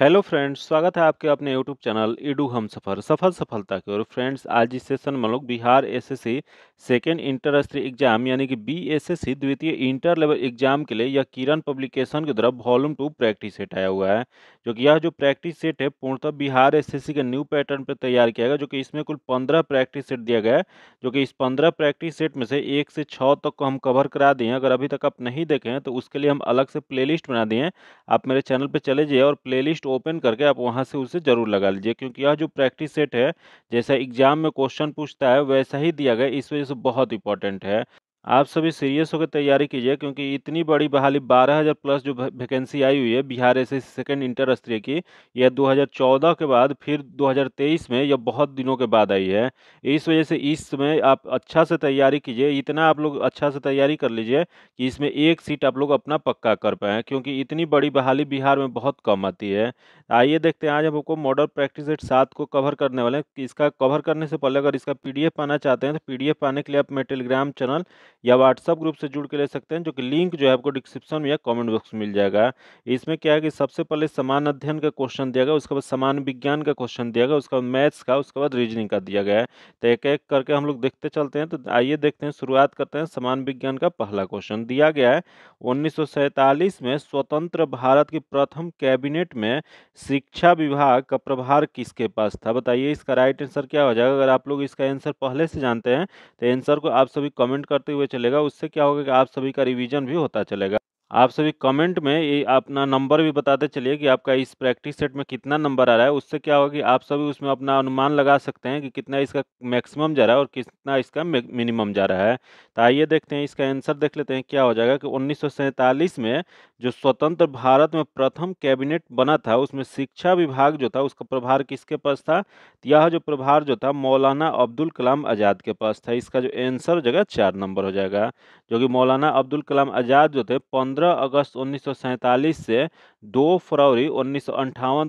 hello friends स्वागत है आपके अपने यूट्यूब चैनल इडू हम सफ़र सफल सफलता की और फ्रेंड्स आज इस सेशन में लोग बिहार एसएससी सेकेंड इंटर स्तरीय एग्जाम यानी कि बी बीएसएससी द्वितीय इंटर लेवल एग्जाम के लिए यह किरण पब्लिकेशन की तरफ वॉल्यूम टू प्रैक्टिस सेट आया हुआ है जो कि यह जो प्रैक्टिस सेट है पूर्णतः बिहार एस के न्यू पैटर्न पर तैयार किया गया जो कि इसमें कुल पंद्रह प्रैक्टिस सेट दिया गया है जो कि इस पंद्रह प्रैक्टिस सेट में से एक से छः तक को हम कवर करा दिए अगर अभी तक आप नहीं देखें तो उसके लिए हम अलग से प्ले बना दिए आप मेरे चैनल पर चले जाइए और प्ले लिस्ट ओपन करके आप वहाँ से उसे ज़रूर लगा लीजिए क्योंकि यह जो प्रैक्टिस सेट है जैसा एग्जाम में क्वेश्चन पूछता है वैसा ही दिया गया इस वजह से बहुत इंपॉर्टेंट है आप सभी सीरियस होकर तैयारी कीजिए क्योंकि इतनी बड़ी बहाली 12000 प्लस जो वैकेंसी आई हुई है बिहार एस सेकेंड इंटर स्तरीय की यह 2014 के बाद फिर 2023 में यह बहुत दिनों के बाद आई है इस वजह से इस समय आप अच्छा से तैयारी कीजिए इतना आप लोग अच्छा से तैयारी कर लीजिए कि इसमें एक सीट आप लोग अपना पक्का कर पाएँ क्योंकि इतनी बड़ी बहाली बिहार में बहुत कम आती है आइए देखते हैं आज आपको मॉडल प्रैक्टिस एट सात को कवर करने वाले हैं इसका कवर करने से पहले अगर इसका पी पाना चाहते हैं तो पी पाने के लिए आप मेरे टेलीग्राम चैनल या व्हाट्सअप ग्रुप से जुड़ के ले सकते हैं जो कि लिंक जो है आपको डिस्क्रिप्शन में या कमेंट बॉक्स में मिल जाएगा इसमें क्या है कि सबसे पहले समान अध्ययन का क्वेश्चन दिया गया उसके बाद समान विज्ञान का क्वेश्चन दिया गया उसके बाद मैथ्स का उसके बाद रीजनिंग का दिया गया है तो एक एक करके हम लोग देखते चलते हैं तो आइए देखते हैं शुरुआत करते हैं समान विज्ञान का पहला क्वेश्चन दिया गया है उन्नीस में स्वतंत्र भारत की प्रथम कैबिनेट में शिक्षा विभाग का प्रभार किसके पास था बताइए इसका राइट आंसर क्या हो जाएगा अगर आप लोग इसका आंसर पहले से जानते हैं तो आंसर को आप सभी कमेंट करते हुए चलेगा उससे क्या होगा कि आप सभी का रिवीजन भी होता चलेगा आप सभी कमेंट में ये अपना नंबर भी बताते चलिए कि आपका इस प्रैक्टिस सेट में कितना नंबर आ रहा है उससे क्या होगा कि आप सभी उसमें अपना अनुमान लगा सकते हैं कि कितना इसका मैक्सिमम जा रहा है और कितना इसका मिनिमम जा रहा है तो आइए देखते हैं इसका आंसर देख लेते हैं क्या हो जाएगा कि उन्नीस में जो स्वतंत्र भारत में प्रथम कैबिनेट बना था उसमें शिक्षा विभाग जो था उसका प्रभार किसके पास था तो यह जो प्रभार जो था मौलाना अब्दुल कलाम आज़ाद के पास था इसका जो आंसर हो जाएगा चार नंबर हो जाएगा जो कि मौलाना अब्दुल कलाम आज़ाद जो थे पंद्रह 15 अगस्त उन्नीस से 2 फरवरी उन्नीस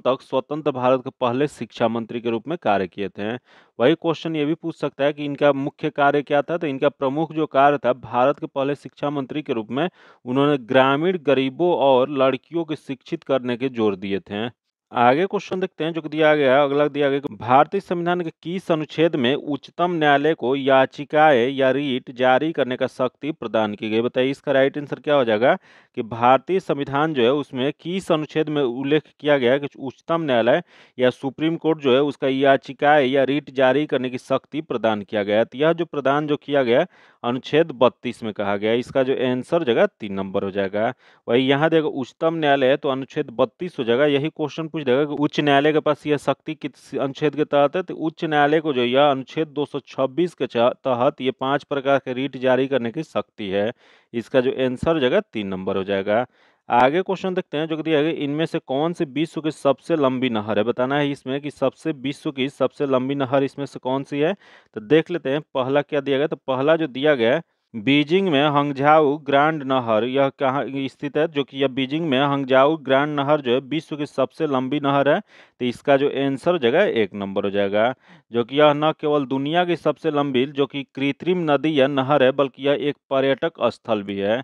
तक स्वतंत्र भारत के पहले शिक्षा मंत्री के रूप में कार्य किए थे वही क्वेश्चन ये भी पूछ सकता है कि इनका मुख्य कार्य क्या था तो इनका प्रमुख जो कार्य था भारत के पहले शिक्षा मंत्री के रूप में उन्होंने ग्रामीण गरीबों और लड़कियों के शिक्षित करने के जोर दिए थे आगे क्वेश्चन देखते हैं जो कि दिया गया है, अगला दिया गया कि भारतीय संविधान के किस अनुच्छेद में उच्चतम न्यायालय को याचिकाएं या रीट जारी करने का शक्ति प्रदान की गई बताइए इसका राइट आंसर क्या हो जाएगा कि भारतीय संविधान जो है उसमें किस अनुच्छेद में उल्लेख किया गया है कि उच्चतम न्यायालय या सुप्रीम कोर्ट जो है उसका याचिकाएं या रीट जारी करने की शक्ति प्रदान किया गया तो यह जो प्रदान जो किया गया अनुच्छेद 32 में कहा गया इसका जो आंसर हो जाएगा तीन नंबर हो जाएगा वही यहाँ देखो उच्चतम न्यायालय है तो अनुच्छेद 32 हो जाएगा यही क्वेश्चन पूछ देगा कि उच्च न्यायालय के पास यह शक्ति किस अनुच्छेद के तहत है तो उच्च न्यायालय को जो यह अनुच्छेद 226 के तहत ये पांच प्रकार के रीट जारी करने की शक्ति है इसका जो आंसर हो जाएगा तीन नंबर हो जाएगा आगे क्वेश्चन देखते हैं जो कि दिया गया इनमें से कौन सी विश्व की सबसे लंबी नहर है बताना है इसमें कि सबसे विश्व की सबसे लंबी नहर इसमें से कौन सी है तो देख लेते हैं पहला क्या दिया गया तो पहला जो दिया गया बीजिंग में हंगझाऊ ग्रैंड नहर यह कहाँ स्थित है जो कि यह बीजिंग में हंगझाऊ ग्रैंड नहर जो है विश्व की सबसे लंबी नहर है तो इसका जो आंसर हो जाएगा एक नंबर हो जाएगा जो कि यह न केवल दुनिया की सबसे लंबी जो कि कृत्रिम नदी या नहर है बल्कि यह एक पर्यटक स्थल भी है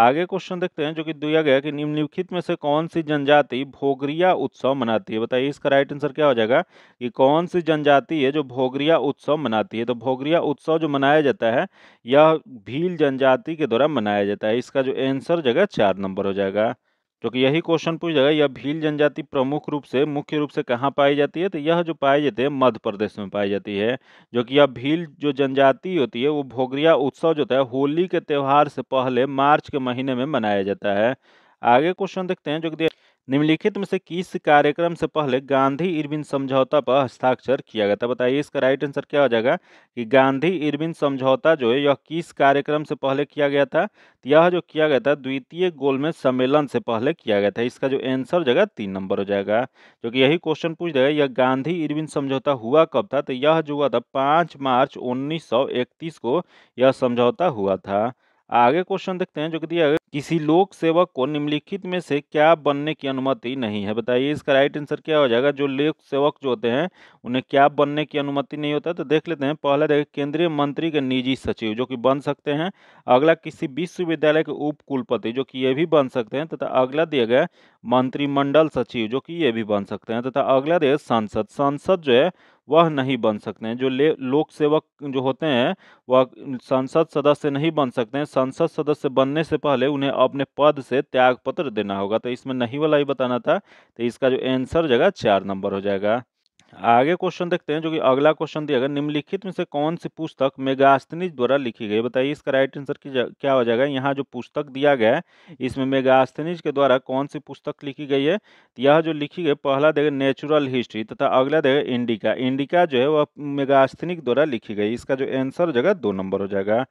आगे क्वेश्चन देखते हैं जो कि दिया गया कि निम्नलिखित में से कौन सी जनजाति भोगरिया उत्सव मनाती है बताइए इसका राइट आंसर क्या हो जाएगा कि कौन सी जनजाति है जो भोगरिया उत्सव मनाती है तो भोगरिया उत्सव जो मनाया जाता है यह भील जनजाति के द्वारा मनाया जाता है इसका जो आंसर जगह चार नंबर हो जाएगा जो कि यही क्वेश्चन पूछ जाएगा यह भील जनजाति प्रमुख रूप से मुख्य रूप से कहाँ पाई जाती है तो यह जो पाई जाती है मध्य प्रदेश में पाई जाती है जो कि यह भील जो जनजाति होती है वो भोगरिया उत्सव जो होता है होली के त्यौहार से पहले मार्च के महीने में मनाया जाता है आगे क्वेश्चन देखते हैं जो कि निम्नलिखित में से किस कार्यक्रम से पहले गांधी इरविन समझौता पर हस्ताक्षर किया गया था बताइए इसका राइट आंसर क्या हो जाएगा कि गांधी इरविन समझौता जो है यह किस कार्यक्रम से पहले किया गया था तो यह जो किया गया था द्वितीय गोलमेज सम्मेलन से पहले किया गया था इसका जो आंसर हो जाएगा तीन नंबर हो जाएगा क्योंकि यही क्वेश्चन पूछ देगा यह गांधी इरविन समझौता हुआ कब था तो यह जो हुआ था पाँच मार्च उन्नीस को यह समझौता हुआ था आगे क्वेश्चन देखते हैं जो कि दिया किसी लोक सेवक को निम्नलिखित में से क्या बनने की अनुमति नहीं है बताइए इसका राइट आंसर क्या हो जाएगा जो लोक सेवक जो होते हैं उन्हें क्या बनने की अनुमति नहीं होता तो देख लेते हैं पहला देखिए केंद्रीय मंत्री के निजी सचिव जो कि बन सकते हैं अगला किसी विश्वविद्यालय के उप कुलपति जो कि ये भी बन सकते हैं तथा अगला दिया गया मंत्रिमंडल सचिव जो कि ये भी बन सकते हैं तथा अगला दिया सांसद सांसद जो है वह नहीं बन सकते हैं जो ले लोक सेवक जो होते हैं वह संसद सदस्य नहीं बन सकते हैं संसद सदस्य बनने से पहले उन्हें अपने पद से त्याग पत्र देना होगा तो इसमें नहीं वाला ही बताना था तो इसका जो आंसर जगह चार नंबर हो जाएगा आगे क्वेश्चन देखते हैं जो कि अगला क्वेश्चन दिया गया निम्नलिखित में से कौन सी पुस्तक मेगास्तनीज द्वारा लिखी गई बताइए इसका राइट आंसर की क्या हो जाएगा यहाँ जो पुस्तक दिया गया है इसमें मेगास्तनीज के द्वारा कौन सी पुस्तक लिखी गई है यह जो लिखी गई पहला देगा नेचुरल हिस्ट्री तथा अगला देगा इंडिका इंडिका जो है वह मेगास्थनिक द्वारा लिखी गई इसका जो आंसर हो जाएगा दो नंबर हो जाएगा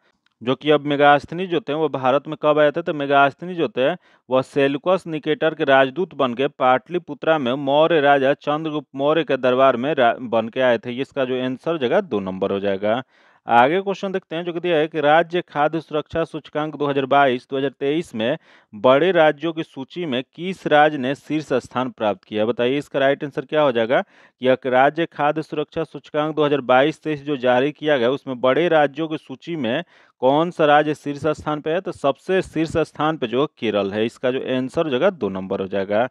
जो कि अब मेगास्थनी जो थे वो भारत में कब आए थे तो मेगास्थनी जो थे वह सेलुकस निकेटर के राजदूत बन के पाटलिपुत्रा में मौर्य राजा चंद्रगुप्त मौर्य के दरबार में बन के आए थे इसका जो आंसर जगह दो नंबर हो जाएगा आगे क्वेश्चन देखते हैं जो कि दिया है कि राज्य खाद्य सुरक्षा सूचकांक 2022-2023 में बड़े राज्यों की सूची में किस राज्य ने शीर्ष स्थान प्राप्त किया बताइए इसका राइट आंसर क्या हो जाएगा कि राज्य खाद्य सुरक्षा सूचकांक 2022-23 जो जारी किया गया उसमें बड़े राज्यों की सूची में कौन सा राज्य शीर्ष स्थान पर है तो सबसे शीर्ष स्थान पर जो केरल है इसका जो आंसर हो जाएगा दो नंबर हो जाएगा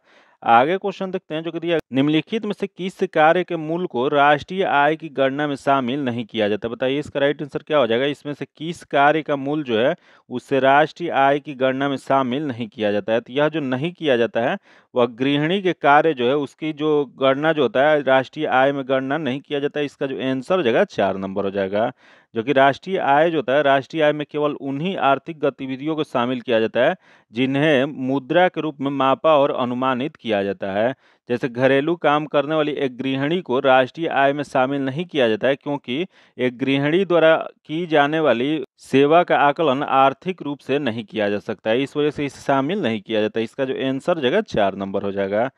आगे क्वेश्चन देखते हैं जो कि दिया निम्नलिखित में से किस कार्य के मूल को राष्ट्रीय आय की गणना में शामिल नहीं किया जाता बताइए इसका राइट आंसर क्या हो जाएगा इसमें से किस कार्य का मूल जो है उससे राष्ट्रीय आय की गणना में शामिल नहीं किया जाता है तो यह जो नहीं किया जाता है वह गृहिणी के कार्य जो है उसकी जो गणना जो होता है राष्ट्रीय आय में गणना नहीं किया जाता है इसका जो आंसर हो जाएगा चार नंबर हो जाएगा जो कि राष्ट्रीय आय जो होता है राष्ट्रीय आय में केवल उन्हीं आर्थिक गतिविधियों को शामिल किया जाता है जिन्हें मुद्रा के रूप में मापा और अनुमानित किया जाता है जैसे घरेलू काम करने वाली एक गृहिणी को राष्ट्रीय आय में शामिल नहीं किया जाता है क्योंकि एक गृहिणी द्वारा की जाने वाली सेवा का आकलन आर्थिक रूप से नहीं किया जा सकता है इस वजह से इसे शामिल नहीं किया जाता इसका जो एंसर जगह चार नंबर हो जाएगा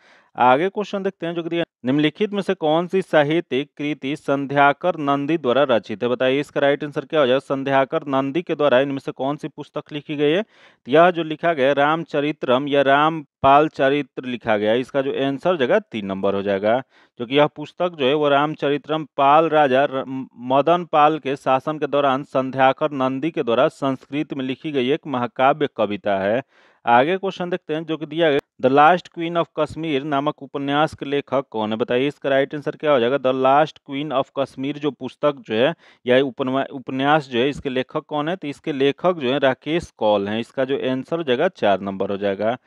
आगे क्वेश्चन देखते हैं जो कि निम्नलिखित में से कौन सी साहित्यिक कृति संध्याकर नंदी द्वारा रचित है बताइए इसका राइट आंसर क्या हो जाएगा संध्याकर नंदी के द्वारा इनमें से कौन सी पुस्तक लिखी गई है तो यह जो लिखा गया रामचरित्रम या रामपाल चरित्र लिखा गया इसका जो आंसर जगह तीन नंबर हो जाएगा जो कि यह पुस्तक जो है वो रामचरित्रम पाल राजा मदन पाल के शासन के दौरान संध्याकर नंदी के द्वारा संस्कृत में लिखी गई एक महाकाव्य कविता है आगे क्वेश्चन देखते हैं जो कि दिया गया the last queen of Kashmir नामक उपन्यास के लेखक कौन है बताइए इसका राइट आंसर क्या हो जाएगा the last queen of Kashmir जो पुस्तक जो है या उपन्यास जो है इसके लेखक कौन है तो इसके लेखक जो है राकेश कौल हैं इसका जो आंसर हो जाएगा चार नंबर हो जाएगा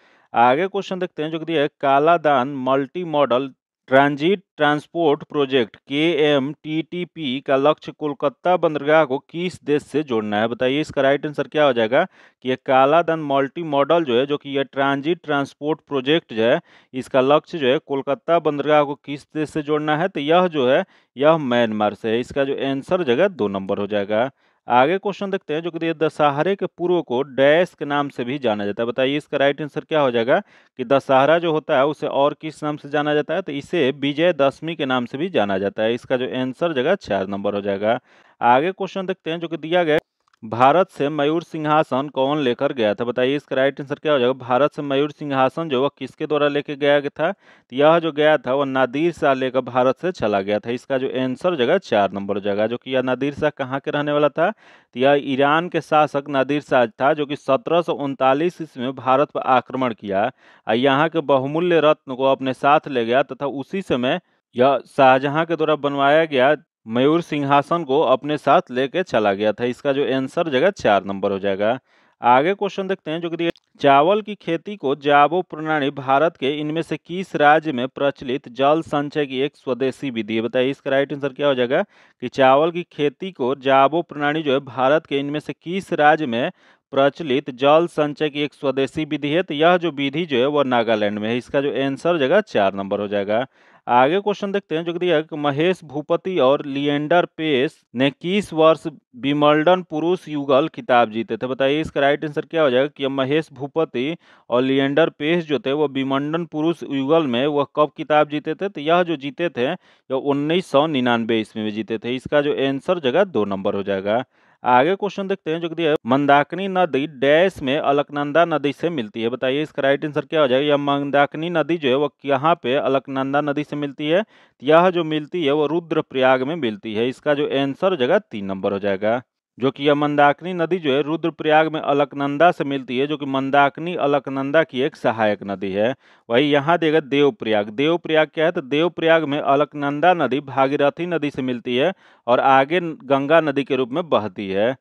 आगे क्वेश्चन देखते हैं जो कि दिया है Kaladan multi modal transit transport project के एम टी टी पी का लक्ष्य कोलकाता बंदरगाह को किस देश से जोड़ना है बताइए इसका राइट आंसर क्या हो जाएगा कि यह कालाधन मल्टी मॉडल जो है जो कि यह ट्रांजिट ट्रांसपोर्ट प्रोजेक्ट जो है इसका लक्ष्य जो है कोलकाता बंदरगाह को किस देश से जोड़ना है तो यह जो है यह म्यांमार से है इसका जो आंसर जो है दो नंबर हो जाएगा आगे क्वेश्चन देखते हैं जो कि दशहरे के पूर्व को डैश के नाम से भी जाना जाता है बताइए इसका राइट आंसर क्या हो जाएगा कि दशहरा जो होता है उसे और किस नाम से जाना जाता है तो इसे विजय दशमी के नाम से भी जाना जाता है इसका जो आंसर जगह चार नंबर हो जाएगा आगे क्वेश्चन देखते हैं जो कि दिया गया भारत से मयूर सिंहासन कौन लेकर गया था बताइए इसका राइट आंसर क्या हो जाएगा भारत से मयूर सिंहासन जो वह किसके द्वारा लेके गया था यह जो गया था वह नादिर शाह लेकर भारत से चला गया था इसका जो आंसर हो जाएगा चार नंबर हो जाएगा जो कि यह नादिर शाह कहाँ के रहने वाला था यह ईरान के शासक नादिर शाह था जो कि सत्रह सौ उनतालीस ईस्वी में भारत पर आक्रमण किया और यहाँ के बहुमूल्य रत्न को अपने साथ ले गया तथा उसी समय यह शाहजहाँ के द्वारा बनवाया गया मयूर सिंहासन को अपने साथ लेके चला गया था इसका जो आंसर जगह चार नंबर हो जाएगा आगे क्वेश्चन देखते हैं जो कि चावल की खेती को जाबो प्रणाली भारत के इनमें से किस राज्य में प्रचलित जल संचय की एक स्वदेशी विधि है बताइए इसका राइट आंसर क्या हो जाएगा कि चावल की खेती को जाबो प्रणाली जो है भारत के इनमें से किस राज्य में प्रचलित जल संचय की एक स्वदेशी विधि है तो यह जो विधि जो है वह नागालैंड में है इसका जो आंसर जगह चार नंबर हो जाएगा आगे क्वेश्चन देखते हैं जो दिया महेश भूपति और लिएंडर पेस ने किस वर्ष विमल्डन पुरुष युगल किताब जीते थे बताइए इसका राइट आंसर क्या हो जाएगा कि महेश भूपति और लिएंडर पेस जो थे वो विमंडन पुरुष युगल में वह कब किताब जीते थे तो यह जो जीते थे यह उन्नीस सौ निन्यानवे ईस्वी में जीते थे इसका जो आंसर जगह दो नंबर हो जाएगा आगे क्वेश्चन देखते हैं जो कि मंदाकिनी नदी डैश में अलकनंदा नदी से मिलती है बताइए इसका राइट आंसर क्या हो जाएगा यह मंदाकिनी नदी जो है वह यहाँ पे अलकनंदा नदी से मिलती है यह जो मिलती है वह रुद्रप्रयाग में मिलती है इसका जो आंसर हो जाएगा तीन नंबर हो जाएगा जो कि यह मंदाकिनी नदी जो है रुद्रप्रयाग में अलकनंदा से मिलती है जो कि मंदाकिनी अलकनंदा की एक सहायक नदी है वही यहाँ देगा देवप्रयाग देवप्रयाग क्या है तो देवप्रयाग में अलकनंदा नदी भागीरथी नदी से मिलती है और आगे गंगा नदी के रूप में बहती है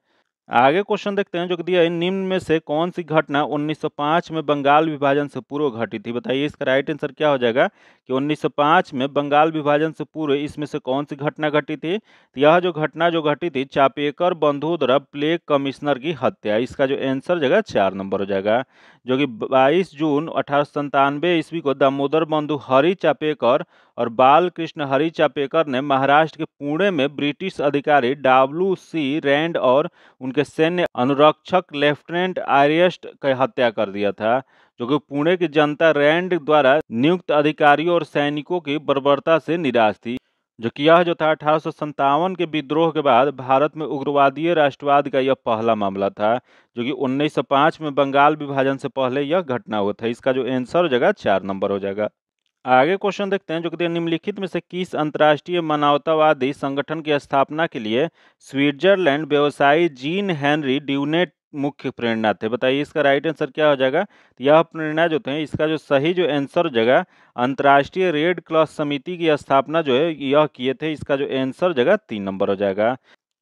आगे क्वेश्चन देखते हैं जो दिया है निम्न में से कौन सी घटना 1905 में बंगाल विभाजन से पूर्व घटी थी बताइए इसका राइट आंसर क्या हो जाएगा कि 1905 में बंगाल विभाजन से पूर्व इसमें से कौन सी घटना घटी थी तो यह जो घटना जो घटी थी चापेकर बंधुद्रा प्ले कमिश्नर की हत्या इसका जो आंसर जगह चार नंबर हो जाएगा जो कि बाईस जून अठारह ईस्वी को दामोदर बंधु हरि चापेकर और बाल कृष्ण हरि चापेकर ने महाराष्ट्र के पुणे में ब्रिटिश अधिकारी डब्ल्यू सी रैंड और उनके सैन्य अनुरक्षक लेफ्टिनेंट आर्यस्ट का हत्या कर दिया था जो कि पुणे की जनता रैंड द्वारा नियुक्त अधिकारियों और सैनिकों की बर्बरता से निराश थी जो कि यह जो था अठारह के विद्रोह के बाद भारत में उग्रवादीय राष्ट्रवाद का यह पहला मामला था जो कि 1905 में बंगाल विभाजन से पहले यह घटना हुआ था इसका जो आंसर हो जाएगा चार नंबर हो जाएगा आगे क्वेश्चन देखते हैं जो कि निम्नलिखित में से किस अंतर्राष्ट्रीय मानवतावादी संगठन की स्थापना के लिए स्विट्जरलैंड व्यवसायी जीन हेनरी ड्यूनेट मुख्य प्रेरणा थे बताइए इसका राइट आंसर क्या हो जाएगा यह प्रेरणा जो थे इसका जो सही जो आंसर हो जाएगा अंतर्राष्ट्रीय रेड क्रॉस समिति की स्थापना जो है यह किए थे इसका जो आंसर जगह तीन नंबर हो जाएगा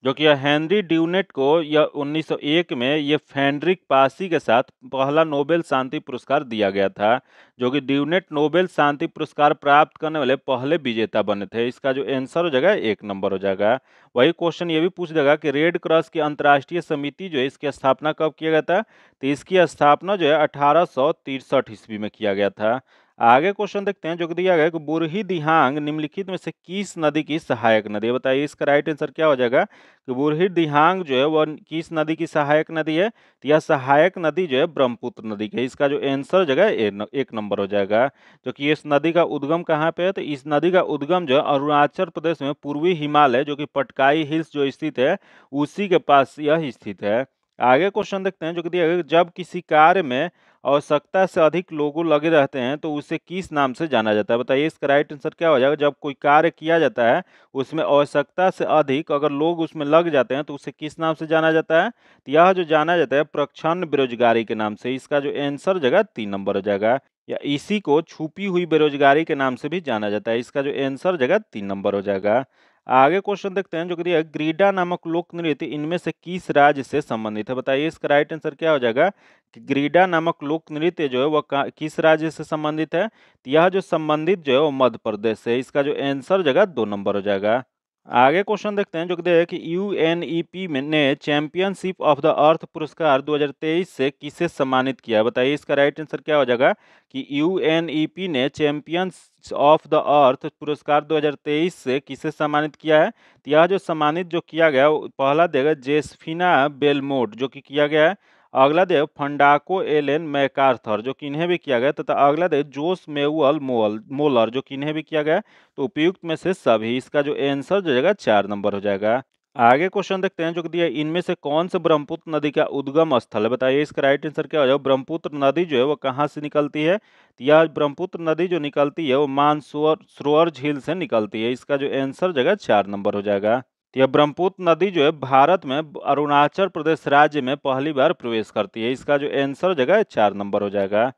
जो कि हेनरी ड्यूनेट को यह 1901 में ये फैंड्रिक पासी के साथ पहला नोबेल शांति पुरस्कार दिया गया था जो कि ड्यूनेट नोबेल शांति पुरस्कार प्राप्त करने वाले पहले विजेता बने थे इसका जो आंसर हो जाएगा एक नंबर हो जाएगा वही क्वेश्चन ये भी पूछ देगा कि रेड क्रॉस की अंतर्राष्ट्रीय समिति जो है इसकी स्थापना कब किया गया था तो इसकी स्थापना जो है अठारह ईस्वी में किया गया था आगे क्वेश्चन देखते हैं जो कि दिया गया कि बुरही दिहांग निम्नलिखित में से किस नदी की सहायक नदी है बताइए इसका राइट आंसर क्या हो जाएगा कि बुरही दिहांग जो है वह किस नदी की सहायक नदी है तो यह सहायक नदी जो है ब्रह्मपुत्र नदी की इसका जो आंसर हो जाएगा एक नंबर हो जाएगा जो कि इस नदी का उद्गम कहाँ पर है तो इस नदी का उद्गम जो है अरुणाचल प्रदेश में पूर्वी हिमालय जो कि पटकाई हिल्स जो स्थित है उसी के पास यह स्थित है आगे क्वेश्चन देखते हैं जो कि दिया गया जब किसी कार्य में आवश्यकता से अधिक लोगो लगे रहते हैं तो उसे किस नाम से जाना जाता है बताइए इसका राइट आंसर क्या हो जाएगा जब कोई कार्य किया जाता है उसमें आवश्यकता से अधिक अगर लोग उसमें लग जाते हैं तो उसे किस नाम से जाना जाता है तो यह जो जाना जाता है प्रक्षण बेरोजगारी के नाम से इसका जो आंसर जगह तीन नंबर हो जाएगा या इसी को छुपी हुई बेरोजगारी के नाम से भी जाना जाता है इसका जो आंसर जगह तीन नंबर हो जाएगा आगे क्वेश्चन देखते हैं जो कि दिया ग्रीडा नामक लोक नृत्य इनमें से किस राज्य से संबंधित है बताइए इसका राइट आंसर क्या हो जाएगा कि ग्रीडा नामक लोक नृत्य जो है वह किस राज्य से संबंधित है तो यह जो संबंधित जो है वो मध्य प्रदेश से इसका जो आंसर जगह दो नंबर हो जाएगा आगे क्वेश्चन देखते हैं जो कि देख यू एन ई पी ने चैंपियनशिप ऑफ द अर्थ पुरस्कार 2023 से किसे सम्मानित किया बताइए इसका राइट आंसर क्या हो जाएगा कि यू एन ई पी ने चैंपियंस ऑफ द अर्थ पुरस्कार 2023 से किसे सम्मानित किया है तो यह जो सम्मानित जो किया गया पहला देगा जेसफिना बेलमोट जो कि किया गया है अगला देव फंडाको एलेन मैकार्थर जो कि इन्हें भी किया गया तथा अगला देव जोस मेवल मोल मोलर जो कि इन्हें भी किया गया तो उपयुक्त में से सभी इसका जो आंसर जो जाएगा चार नंबर हो जाएगा आगे क्वेश्चन देखते हैं जो दिया इनमें से कौन से ब्रह्मपुत्र नदी का उद्गम स्थल है बताइए इसका राइट आंसर क्या हो जाए ब्रह्मपुत्र नदी जो है वो कहाँ से निकलती है तो यह ब्रह्मपुत्र नदी जो निकलती है वो मानसोर सरोवर झील से निकलती है इसका जो आंसर जगह चार नंबर हो जाएगा तो यह ब्रह्मपुत्र नदी जो है भारत में अरुणाचल प्रदेश राज्य में पहली बार प्रवेश करती है इसका जो आंसर हो जाएगा चार नंबर हो जाएगा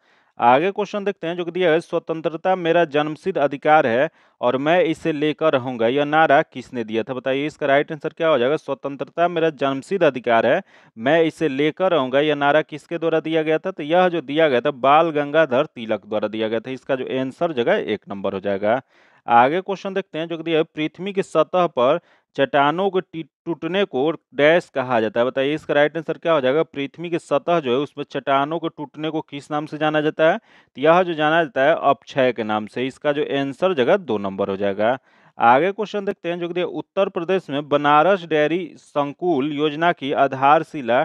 आगे क्वेश्चन देखते हैं जो कि दिया है स्वतंत्रता मेरा जन्मसिद्ध अधिकार है और मैं इसे लेकर रहूंगा यह नारा किसने दिया था बताइए इसका राइट आंसर क्या हो जाएगा स्वतंत्रता मेरा जन्मसिद्ध अधिकार है मैं इसे लेकर रहूंगा यह नारा किसके द्वारा दिया गया था तो यह जो दिया गया था बाल गंगाधर तिलक द्वारा दिया गया था इसका जो आंसर जगह एक नंबर हो जाएगा आगे क्वेश्चन देखते हैं जो कि दिया है पृथ्वी की सतह पर चट्टानों के टूटने को डैश कहा जाता है बताइए इसका राइट आंसर क्या हो जाएगा पृथ्वी की सतह जो है उसमें चट्टानों के टूटने को किस नाम से जाना जाता है तो यह जो जाना जाता है अपक्षय के नाम से इसका जो आंसर जगह दो नंबर हो जाएगा आगे क्वेश्चन देखते हैं जो कि उत्तर प्रदेश में बनारस डेयरी संकुल योजना की आधारशिला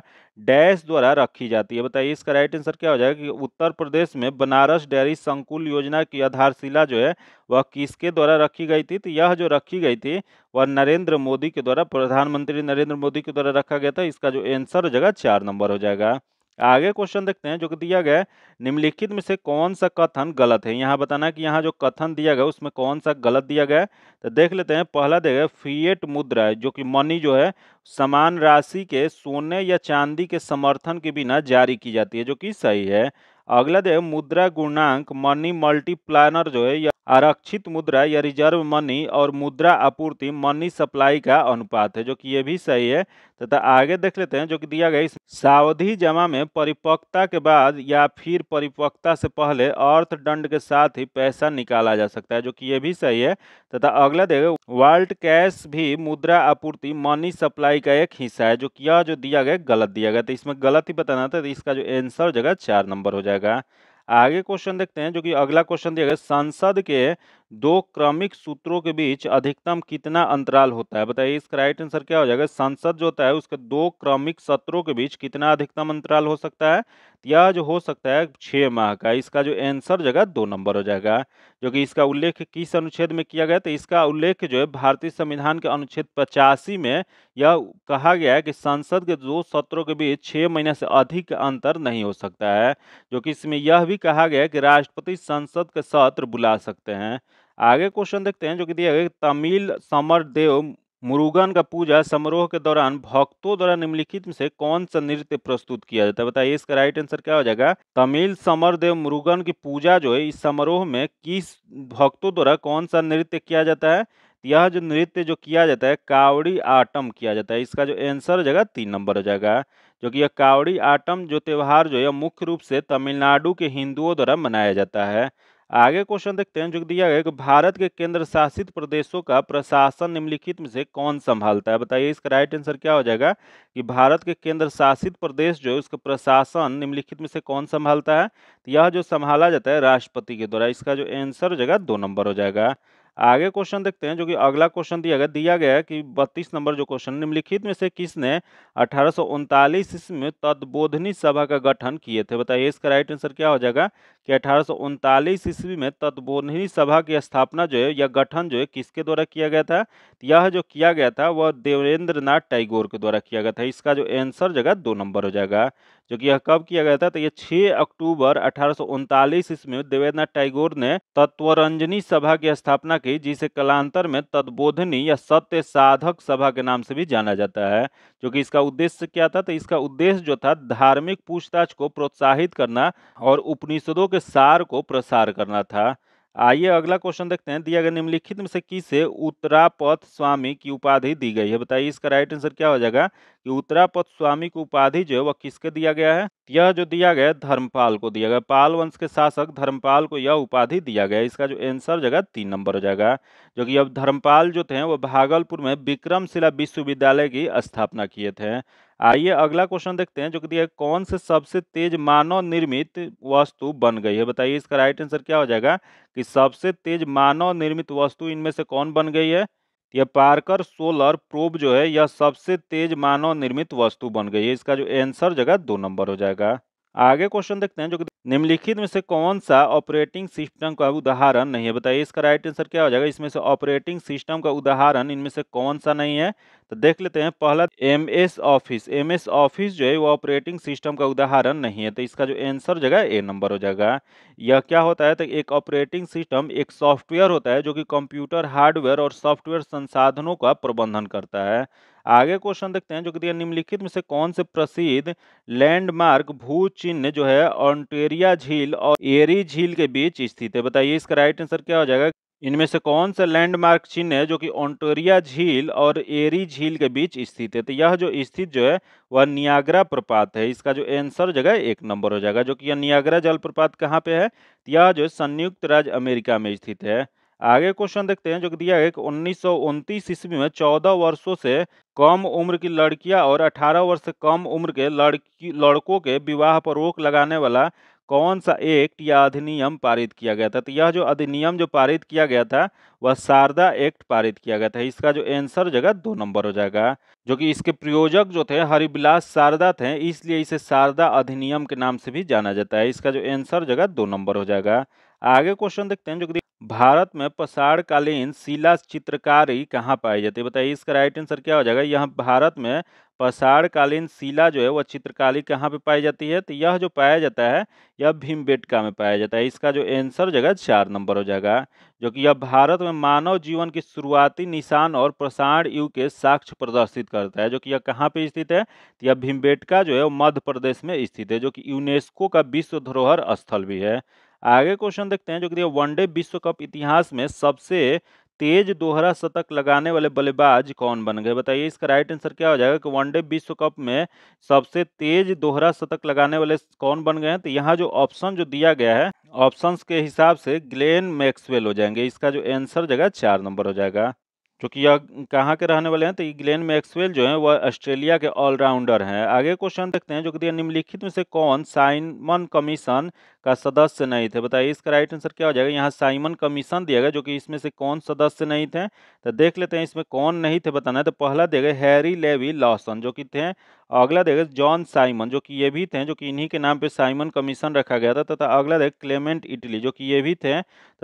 डैश द्वारा रखी जाती है बताइए इसका राइट आंसर क्या हो जाएगा कि उत्तर प्रदेश में बनारस डेयरी संकुल योजना की आधारशिला जो है वह किसके द्वारा रखी गई थी तो यह जो रखी गई थी वह नरेंद्र मोदी के द्वारा प्रधानमंत्री नरेंद्र मोदी के द्वारा रखा गया था इसका जो आंसर हो जाएगा चार नंबर हो जाएगा आगे क्वेश्चन देखते हैं जो कि दिया गया है निम्नलिखित में से कौन सा कथन गलत है यहाँ बताना है कि यहाँ जो कथन दिया गया उसमें कौन सा गलत दिया गया तो देख लेते हैं पहला देगा फिएट मुद्रा है जो कि मनी जो है समान राशि के सोने या चांदी के समर्थन के बिना जारी की जाती है जो कि सही है अगला देख मुद्रा गुणांक मनी मल्टीप्लानर जो है यह आरक्षित मुद्रा या रिजर्व मनी और मुद्रा आपूर्ति मनी सप्लाई का अनुपात है जो कि ये भी सही है तथा आगे देख लेते हैं जो कि दिया गया सावधि जमा में परिपक्वता के बाद या फिर परिपक्वता से पहले अर्थ दंड के साथ ही पैसा निकाला जा सकता है जो कि ये भी सही है तथा अगला देखें वर्ल्ड कैश भी मुद्रा आपूर्ति मनी सप्लाई का एक हिस्सा है जो कि यह जो दिया गया गलत दिया गया तो इसमें गलत ही बताना था तो इसका जो एंसर हो जाएगा चार नंबर हो जाएगा आगे क्वेश्चन देखते हैं जो कि अगला क्वेश्चन दिया गया संसद के दो क्रमिक सूत्रों के बीच अधिकतम कितना अंतराल होता है बताइए इसका राइट आंसर क्या हो जाएगा संसद जो होता है उसके दो क्रमिक सत्रों के बीच कितना अधिकतम अंतराल हो सकता है यह जो हो सकता है छः माह का इसका जो आंसर जगह दो नंबर हो जाएगा जो कि इसका उल्लेख किस अनुच्छेद में किया गया तो इसका उल्लेख जो है भारतीय संविधान के अनुच्छेद पचासी में यह कहा गया है कि संसद के दो सत्रों के बीच छः महीने से अधिक अंतर नहीं हो सकता है जो कि इसमें यह भी कहा गया है कि राष्ट्रपति संसद के सत्र बुला सकते हैं आगे क्वेश्चन देखते हैं जो कि दिया गया तमिल समर देव मुरुगन का पूजा समारोह के दौरान भक्तों द्वारा निम्नलिखित में से कौन सा नृत्य प्रस्तुत किया जाता है बताइए इसका राइट आंसर क्या हो जाएगा तमिल समरदेव मुरुगन की पूजा जो है इस समारोह में किस भक्तों द्वारा कौन सा नृत्य किया जाता है यह जो नृत्य जो किया जाता है कावड़ी आटम किया जाता है इसका जो आंसर हो जाएगा तीन नंबर हो जाएगा जो कि यह कावड़ी आटम जो त्यौहार जो है मुख्य रूप से तमिलनाडु के हिंदुओं द्वारा मनाया जाता है आगे क्वेश्चन देखते हैं जो दिया गया कि भारत के केंद्र शासित प्रदेशों का प्रशासन निम्नलिखित में से कौन संभालता है बताइए इसका राइट आंसर क्या हो जाएगा कि भारत के केंद्र शासित प्रदेश जो है उसका प्रशासन निम्नलिखित में से कौन संभालता है तो यह जो संभाला जाता है राष्ट्रपति के द्वारा इसका जो आंसर हो जाएगा दो नंबर हो जाएगा आगे क्वेश्चन देखते हैं जो कि अगला क्वेश्चन दिया गया दिया गया है कि 32 नंबर जो क्वेश्चन निम्नलिखित में से किसने अठारह सौ में तद्बोधनी सभा का गठन किए थे बताइए इसका राइट आंसर क्या हो जाएगा कि अठारह ईस्वी में तद्बोधनी सभा की स्थापना जो है या गठन जो है किसके द्वारा किया गया था यह जो किया गया था वह देवेंद्र टैगोर के द्वारा किया गया था इसका जो आंसर जगह दो नंबर हो जाएगा जो कि यह कब किया गया था तो ये 6 अक्टूबर अठारह ईस्वी में देवेंद्रनाथ टैगोर ने तत्वरंजनी सभा की स्थापना की जिसे कलांतर में तत्बोधनी या सत्य साधक सभा के नाम से भी जाना जाता है जो कि इसका उद्देश्य क्या था तो इसका उद्देश्य जो था धार्मिक पूछताछ को प्रोत्साहित करना और उपनिषदों के सार को प्रसार करना था आइए अगला क्वेश्चन देखते हैं दिया गया निम्नलिखित में से किसे उत्तरापथ स्वामी की उपाधि दी गई है बताइए इसका राइट आंसर क्या हो जाएगा कि उत्तरापथ स्वामी की उपाधि जो है वह किसके दिया गया है यह जो दिया गया है धर्मपाल को दिया गया पाल वंश के शासक धर्मपाल को यह उपाधि दिया गया इसका जो आंसर जगह तीन नंबर हो जाएगा जो कि अब धर्मपाल जो थे वह भागलपुर में विक्रमशिला विश्वविद्यालय की स्थापना किए थे आइए अगला क्वेश्चन देखते हैं जो कि दिया है कौन से सबसे तेज मानव निर्मित वस्तु बन गई है बताइए इसका राइट आंसर क्या हो जाएगा कि सबसे तेज मानव निर्मित वस्तु इनमें से कौन बन गई है यह पार्कर सोलर प्रोब जो है यह सबसे तेज मानव निर्मित वस्तु बन गई है इसका जो आंसर जगह दो नंबर हो जाएगा आगे क्वेश्चन देखते हैं जो कि निम्नलिखित में से कौन सा ऑपरेटिंग सिस्टम का उदाहरण नहीं है बताइए इसका राइट आंसर क्या हो जाएगा इसमें से ऑपरेटिंग सिस्टम का उदाहरण इनमें से कौन सा नहीं है तो देख लेते हैं पहला M S office M S office जो है वो ऑपरेटिंग सिस्टम का उदाहरण नहीं है तो इसका जो आंसर हो जाएगा ए नंबर हो जाएगा यह क्या होता है तो एक ऑपरेटिंग सिस्टम एक सॉफ्टवेयर होता है जो कि कंप्यूटर हार्डवेयर और सॉफ्टवेयर संसाधनों का प्रबंधन करता है आगे क्वेश्चन देखते हैं जो कि दिया निम्नलिखित में से कौन से प्रसिद्ध लैंडमार्क भू चिन्ह जो है ऑन्टेरिया झील और एरी झील के बीच स्थित है बताइए इसका राइट आंसर क्या हो जाएगा इनमें से कौन सा लैंडमार्क चिन्ह है जो कि ऑन्टोरिया झील और एरी झील के बीच स्थित है तो यह जो स्थित जो है वह नियाग्रा प्रपात है इसका जो आंसर जगह एक नंबर हो जाएगा जो कि यह नियाग्रा जलप्रपात कहाँ पे है यह जो संयुक्त राज्य अमेरिका में स्थित है आगे क्वेश्चन देखते हैं जो दिया है कि उन्नीस ईस्वी में चौदह वर्षों से कम उम्र की लड़कियां और 18 वर्ष से कम उम्र के लड़की लड़कों के विवाह पर रोक लगाने वाला कौन सा एक्ट या अधिनियम पारित किया गया था तो यह जो अधिनियम जो पारित किया गया था वह शारदा एक्ट पारित किया गया था इसका जो एंसर हो जाएगा दो नंबर हो जाएगा जो कि इसके प्रयोजक जो थे हरिविलास शारदा थे इसलिए इसे शारदा अधिनियम के नाम से भी जाना जाता है इसका जो एंसर जगह दो नंबर हो जाएगा आगे क्वेश्चन देखते हैं जो कि भारत में पसाड़ कालीन शिला चित्रकारी कहाँ पाई जाती है बताइए इसका राइट आंसर क्या हो जाएगा यहाँ भारत में पसाड़ कालीन शिला जो है वह चित्रकारी कहाँ पे पाई जाती है तो यह जो पाया जाता है यह भीमबेटका में पाया जाता है इसका जो आंसर जगह चार नंबर हो जाएगा जो कि यह भारत में मानव जीवन की शुरुआती निशान और प्रसाण युग के साक्ष्य प्रदर्शित करता है जो कि यह कहाँ पे स्थित है तो यह भीमबेटका जो है वो मध्य प्रदेश में स्थित है जो कि यूनेस्को का विश्व धरोहर स्थल भी है आगे क्वेश्चन देखते हैं जो कि दिया वनडे विश्व कप इतिहास में सबसे तेज दोहरा शतक लगाने वाले बल्लेबाज कौन बन गए बताइए इसका राइट आंसर क्या हो जाएगा कि वनडे विश्व कप में सबसे तेज दोहरा शतक लगाने वाले कौन बन गए हैं तो यहाँ जो ऑप्शन जो दिया गया है ऑप्शंस के हिसाब से ग्लेन मैक्सवेल हो जाएंगे इसका जो आंसर जगह चार नंबर हो जाएगा चूँकि यह कहाँ के रहने वाले हैं तो ग्लेन मैक्सवेल जो है वह ऑस्ट्रेलिया के ऑलराउंडर हैं आगे क्वेश्चन देखते हैं जो कि दिया निम्नलिखित में से कौन साइमन कमीशन का सदस्य नहीं थे बताइए इसका राइट आंसर क्या हो जाएगा यहाँ साइमन कमीशन दिया गया जो कि इसमें से कौन सदस्य नहीं थे तो देख लेते हैं इसमें कौन नहीं थे बताना है तो पहला दिया गया हैरी लेवी लॉसन जो कि थे अगला देखेगा जॉन साइमन जो कि ये भी थे जो कि इन्हीं के नाम पे साइमन कमीशन रखा गया था तथा अगला देगा क्लेमेंट इटली जो कि ये भी थे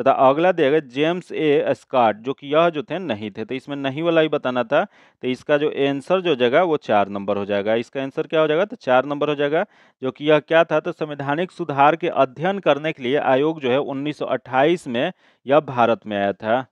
तथा अगला देगा जेम्स ए स्कॉट जो कि यह जो थे नहीं थे तो इसमें नहीं वाला ही बताना था तो इसका जो आंसर जो जगह वो चार नंबर हो जाएगा इसका आंसर क्या हो जाएगा तो चार नंबर हो जाएगा जो कि यह क्या था तो संवैधानिक सुधार के अध्ययन करने के लिए आयोग जो है उन्नीस में यह भारत में आया था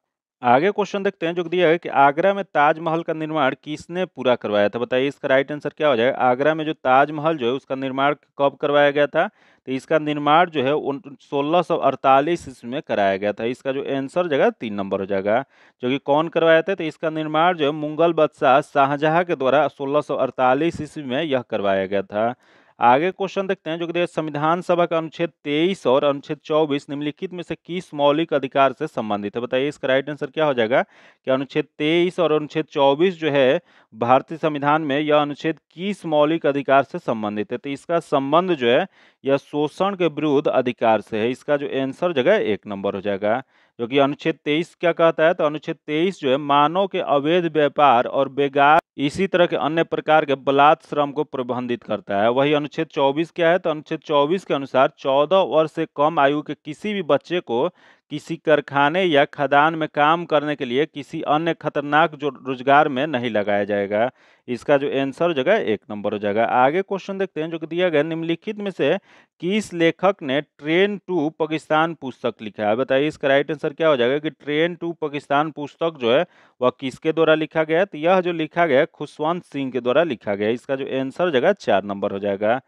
आगे क्वेश्चन देखते हैं जो दिया है कि आगरा में ताजमहल का निर्माण किसने पूरा करवाया था बताइए इसका राइट आंसर क्या हो जाएगा आगरा में जो ताजमहल जो है उसका निर्माण कब करवाया गया था तो इसका निर्माण जो है सोलह सौ अड़तालीस ईस्वी में कराया गया था इसका जो आंसर जगह तीन नंबर हो जाएगा जो कि कौन करवाया था तो इसका निर्माण जो है मुगल बादशाह शाहजहाँ के द्वारा सोलह सौ अड़तालीस ईस्वी में यह करवाया गया था आगे क्वेश्चन देखते हैं जो कि संविधान सभा का अनुच्छेद तेईस और अनुच्छेद चौबीस निम्नलिखित में से किस मौलिक अधिकार से संबंधित है बताइए इसका राइट आंसर क्या हो जाएगा कि अनुच्छेद तेईस और अनुच्छेद चौबीस जो है भारतीय संविधान में यह अनुच्छेद किस मौलिक अधिकार से संबंधित है तो इसका संबंध जो है यह शोषण के विरुद्ध अधिकार से है इसका जो आंसर जगह एक नंबर हो जाएगा जो कि अनुच्छेद तेईस क्या कहता है तो अनुच्छेद तेईस जो है मानव के अवैध व्यापार और बेगार इसी तरह के अन्य प्रकार के बलात् श्रम को प्रबंधित करता है वही अनुच्छेद चौबीस क्या है तो अनुच्छेद चौबीस के अनुसार चौदह वर्ष से कम आयु के किसी भी बच्चे को किसी कारखाने या खदान में काम करने के लिए किसी अन्य खतरनाक जो रोजगार में नहीं लगाया जाएगा इसका जो आंसर हो जाएगा एक नंबर हो जाएगा आगे क्वेश्चन देखते हैं जो कि दिया गया निम्नलिखित में से किस लेखक ने ट्रेन टू पाकिस्तान पुस्तक लिखा है बताइए इसका राइट आंसर क्या हो जाएगा कि ट्रेन टू पाकिस्तान पुस्तक जो है वह किसके द्वारा लिखा गया तो यह जो लिखा गया खुशवंत सिंह के द्वारा लिखा गया इसका जो आंसर हो जाएगा चार नंबर हो जाएगा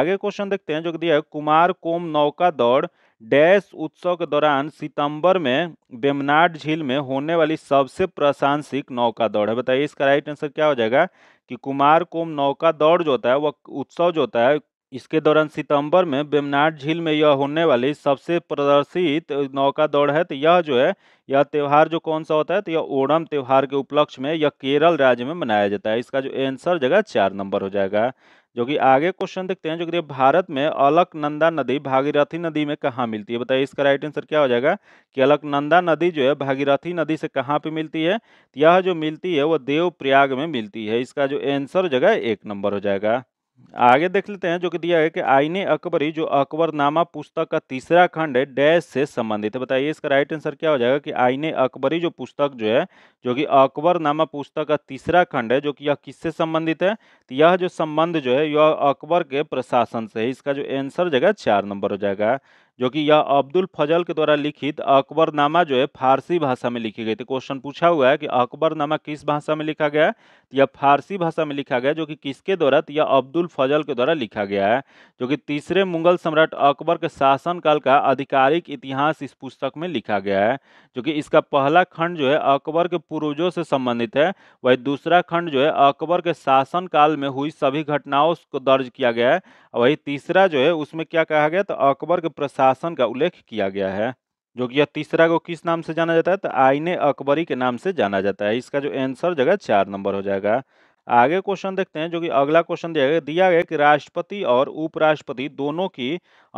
आगे क्वेश्चन देखते हैं जो दिया है कुमार कोम नौका दौड़ डैश उत्सव के दौरान सितंबर में बेमनाड झील में होने वाली सबसे प्रशांसिक नौका दौड़ है बताइए इसका राइट आंसर क्या हो जाएगा कि कुमार कोम नौका दौड़ जो होता है वह उत्सव जो होता है इसके दौरान सितंबर में बेमनाड झील में यह होने वाली सबसे प्रदर्शित नौका दौड़ है तो यह जो है यह त्यौहार जो कौन सा होता है तो यह ओणम त्यौहार के उपलक्ष्य में यह केरल राज्य में मनाया जाता है इसका जो आंसर जगह चार नंबर हो जाएगा जो कि आगे क्वेश्चन देखते हैं जो कि भारत में अलकनंदा नदी भागीरथी नदी में कहाँ मिलती है बताइए इसका राइट आंसर क्या हो जाएगा कि अलकनंदा नदी जो है भागीरथी नदी से कहाँ पे मिलती है यह जो मिलती है वह देवप्रयाग में मिलती है इसका जो आंसर हो जाएगा एक नंबर हो जाएगा आगे देख लेते हैं जो कि दिया है कि आईने अकबरी जो अकबरनामा पुस्तक का तीसरा खंड है डैश से संबंधित है बताइए इसका राइट आंसर क्या हो जाएगा कि आईने अकबरी जो पुस्तक जो है जो कि अकबरनामा पुस्तक का तीसरा खंड है जो कि यह किससे संबंधित है तो यह जो संबंध जो है यह अकबर के प्रशासन से है इसका जो आंसर जगह चार नंबर हो जाएगा जो कि यह अब्दुल फजल के द्वारा लिखित अकबरनामा जो है फारसी भाषा में लिखी गई थी क्वेश्चन पूछा हुआ है कि अकबरनामा किस भाषा में लिखा गया है तो यह फारसी भाषा में लिखा गया जो कि किसके द्वारा तो यह अब्दुल फजल के द्वारा लिखा गया है जो कि तीसरे मुगल सम्राट अकबर के शासनकाल का आधिकारिक इतिहास इस पुस्तक में लिखा गया है जो कि इसका पहला खंड जो है अकबर के पूर्वजों से संबंधित है वही दूसरा खंड जो है अकबर के शासनकाल में हुई सभी घटनाओं को दर्ज किया गया है वही तीसरा जो है उसमें क्या कहा गया तो अकबर के प्रशासन शासन का उल्लेख किया गया है जो कि यह तीसरा को किस नाम से जाना जाता है तो आईने अकबरी के नाम से जाना जाता है इसका जो आंसर जगह चार नंबर हो जाएगा आगे क्वेश्चन देखते हैं जो कि अगला क्वेश्चन दिया गया दिया गया कि राष्ट्रपति और उपराष्ट्रपति दोनों की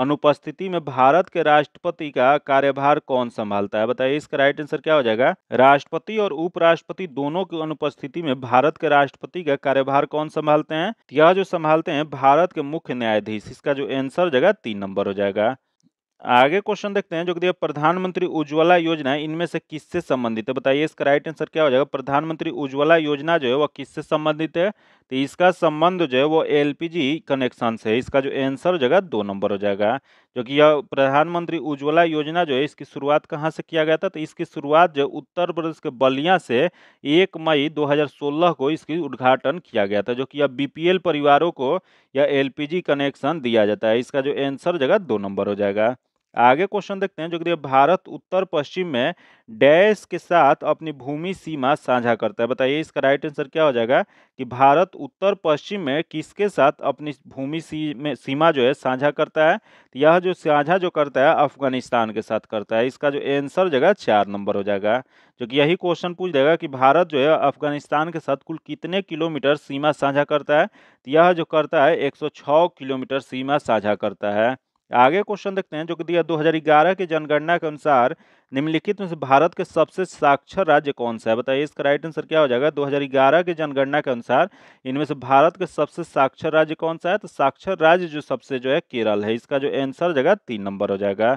अनुपस्थिति में भारत के राष्ट्रपति का कार्यभार कौन संभालता है बताइए इसका राइट आंसर क्या हो जाएगा राष्ट्रपति और उपराष्ट्रपति दोनों की अनुपस्थिति में भारत के राष्ट्रपति का कार्यभार कौन संभालते हैं यह जो संभालते हैं भारत के मुख्य न्यायाधीश इसका जो आंसर जगह तीन नंबर हो जाएगा आगे क्वेश्चन देखते हैं जो दिया प्रधानमंत्री उज्ज्वला योजना इनमें से किससे संबंधित है बताइए इसका राइट आंसर क्या हो जाएगा प्रधानमंत्री उज्ज्वला योजना जो है वह किससे संबंधित है तो इसका संबंध जो है वो एलपीजी कनेक्शन से है इसका जो आंसर हो जाएगा दो नंबर हो जाएगा जो कि यह प्रधानमंत्री उज्ज्वला योजना जो है इसकी शुरुआत कहाँ से किया गया था तो इसकी शुरुआत जो उत्तर प्रदेश के बलिया से एक मई दो को इसकी उद्घाटन किया गया था जो कि यह बी परिवारों को यह एल कनेक्शन दिया जाता है इसका जो आंसर हो जाएगा दो नंबर हो जाएगा आगे क्वेश्चन देखते हैं जो कि भारत उत्तर पश्चिम में डैश के साथ अपनी भूमि सीमा साझा करता है बताइए इसका राइट आंसर क्या हो जाएगा कि भारत उत्तर पश्चिम में किसके साथ अपनी भूमि सीमा जो है साझा करता है तो यह जो साझा जो करता है अफगानिस्तान के साथ करता है इसका जो आंसर जगह चार नंबर हो जाएगा जो कि यही क्वेश्चन पूछ देगा कि भारत जो है अफगानिस्तान के साथ कुल कितने किलोमीटर सीमा साझा करता है तो यह जो करता है एक किलोमीटर सीमा साझा करता है आगे क्वेश्चन देखते हैं जो कि दिया 2011 की जनगणना के अनुसार निम्नलिखित में से भारत के सबसे साक्षर राज्य कौन सा है बताइए इसका राइट आंसर क्या हो जाएगा 2011 की जनगणना के अनुसार इनमें से भारत के सबसे साक्षर राज्य कौन सा है तो साक्षर राज्य जो सबसे जो है केरल है इसका जो आंसर जगह तीन नंबर हो जाएगा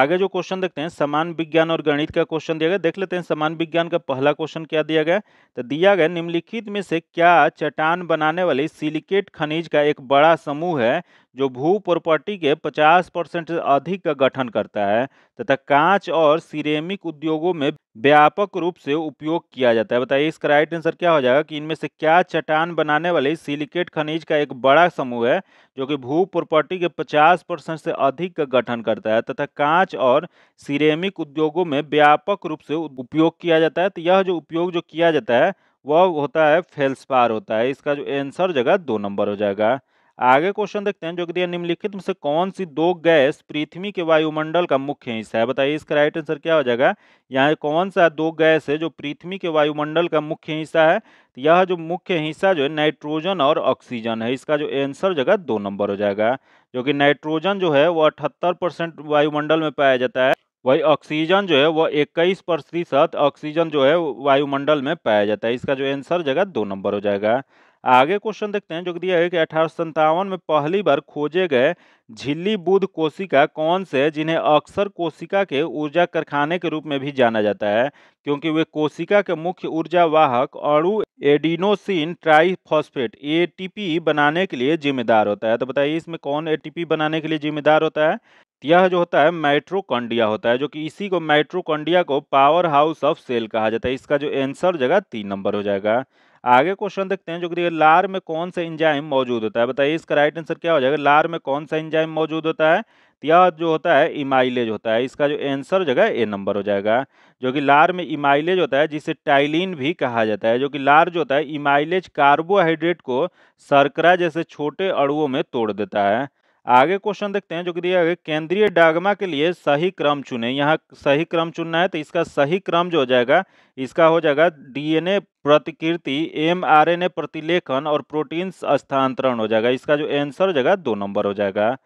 आगे जो क्वेश्चन देखते हैं समान विज्ञान और गणित का क्वेश्चन दिया गया देख लेते हैं समान विज्ञान का पहला क्वेश्चन क्या दिया गया तो दिया गया निम्नलिखित में से क्या चट्टान बनाने वाली सिलिकेट खनिज का एक बड़ा समूह है जो भू प्रॉपर्टी के 50 परसेंट से अधिक का गठन करता है तथा कांच और सिरेमिक उद्योगों में व्यापक रूप से उपयोग किया जाता है बताइए इसका राइट आंसर क्या हो जाएगा कि इनमें से क्या चट्टान बनाने वाले सिलिकेट खनिज का एक बड़ा समूह है जो कि भू प्रॉपर्टी के 50 परसेंट से अधिक का गठन करता है तथा कांच और सिरेमिक उद्योगों में व्यापक रूप से उपयोग किया जाता है तो यह जो उपयोग जो किया जाता है वह होता है फेल्सपार होता है इसका जो आंसर जगह दो नंबर हो जाएगा आगे क्वेश्चन देखते हैं जो कि दिया निम्नलिखित में से कौन सी दो गैस पृथ्वी के वायुमंडल का मुख्य हिस्सा है बताइए इसका राइट आंसर क्या हो जाएगा यहाँ कौन सा दो गैस है जो पृथ्वी के वायुमंडल का मुख्य हिस्सा है तो यह जो मुख्य हिस्सा जो है नाइट्रोजन और ऑक्सीजन है इसका जो आंसर जगह दो नंबर हो जाएगा जो कि नाइट्रोजन जो है वह अठहत्तर परसेंट वायुमंडल में पाया जाता है वही ऑक्सीजन जो है वह इक्कीस प्रतिशत ऑक्सीजन जो है वायुमंडल में पाया जाता है इसका जो आंसर जगह दो नंबर हो जाएगा आगे क्वेश्चन देखते हैं जो दिया है कि अठारह में पहली बार खोजे गए झिल्ली बुद्ध कोशिका कौन से जिन्हें अक्सर कोशिका के ऊर्जा कारखाने के रूप में भी जाना जाता है क्योंकि वे कोशिका के मुख्य ऊर्जा वाहक अणु एडिनोसिन ट्राइफॉस्फेट ए बनाने के लिए जिम्मेदार होता है तो बताइए इसमें कौन ए बनाने के लिए जिम्मेदार होता है यह जो होता है माइट्रोकंडिया होता है जो कि इसी को माइट्रोकंडिया को पावर हाउस ऑफ सेल कहा जाता है इसका जो आंसर जगह तीन नंबर हो जाएगा आगे क्वेश्चन देखते हैं जो कि लार में कौन सा इंजाइम मौजूद होता है बताइए इसका राइट आंसर क्या हो जाएगा लार में कौन सा इंजाइम मौजूद होता है यह जो होता है इमाइलेज होता है इसका जो आंसर हो जाएगा ए नंबर हो जाएगा जो कि लार में इमाइलेज होता है जिसे टाइलिन भी कहा जाता है जो कि लार जो होता है इमाइलेज कार्बोहाइड्रेट को सरकरा जैसे छोटे अड़ुओं में तोड़ देता है आगे क्वेश्चन देखते हैं जो कि दिया गया केंद्रीय डागमा के लिए सही क्रम चुने यहाँ सही क्रम चुनना है तो इसका सही क्रम जो हो जाएगा इसका हो जाएगा डीएनए प्रतिकृति एमआरएनए प्रतिलेखन और प्रोटीन स्थानांतरण हो जाएगा इसका जो आंसर हो जाएगा दो नंबर हो जाएगा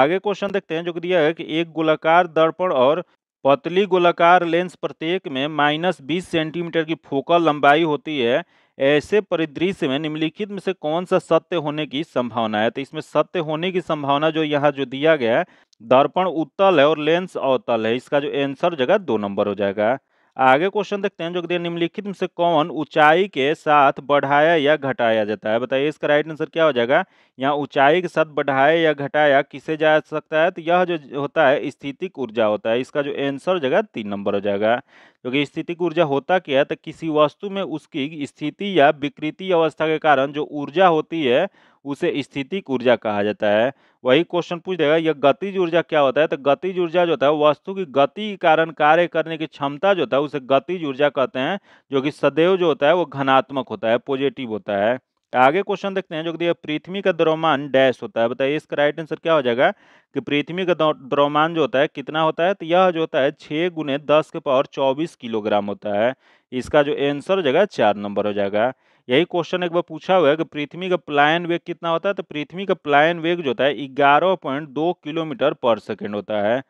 आगे क्वेश्चन देखते हैं जो कि दिया गया कि एक गोलाकार दर्पण और पतली गोलाकार लेंस प्रत्येक में माइनस बीस सेंटीमीटर की फोकल लंबाई होती है ऐसे परिदृश्य में निम्नलिखित में से कौन सा सत्य होने की संभावना है तो इसमें सत्य होने की संभावना जो यहाँ जो दिया गया है दर्पण उत्तल है और लेंस अवतल है इसका जो आंसर जगह दो नंबर हो जाएगा आगे क्वेश्चन देखते हैं जो कि निम्नलिखित में से कौन ऊंचाई के साथ बढ़ाया या घटाया जाता है बताइए इसका राइट आंसर क्या हो जाएगा यहाँ ऊंचाई के साथ बढ़ाया या घटाया किसे जा सकता है तो यह जो होता है स्थितिक ऊर्जा होता है इसका जो आंसर हो जाएगा तीन नंबर हो जाएगा क्योंकि स्थितिक ऊर्जा होता क्या है तो किसी वस्तु में उसकी स्थिति या विकृति अवस्था के कारण जो ऊर्जा होती है उसे स्थितिक ऊर्जा कहा जाता है वही क्वेश्चन पूछ देगा यह गतिज ऊर्जा क्या होता है तो गतिज ऊर्जा जो होता है वस्तु की गति के कारण कार्य करने की क्षमता जो होता है उसे गतिज ऊर्जा कहते हैं जो कि सदैव जो होता है वो घनात्मक होता है पॉजिटिव होता है आगे क्वेश्चन देखते हैं जो कि पृथ्वी का द्रोमान डैश होता है बताइए इसका राइट आंसर क्या हो जाएगा कि पृथ्वी का द्रोमान जो होता है कितना होता है तो यह जो होता है छः गुने दस के पावर चौबीस किलोग्राम होता है इसका जो आंसर हो जाएगा चार नंबर हो जाएगा यही क्वेश्चन एक बार पूछा हुआ है कि पृथ्वी का प्लायन वेग कितना होता है तो पृथ्वी का प्लायन वेग जो होता है ग्यारह पॉइंट दो किलोमीटर पर सेकेंड होता है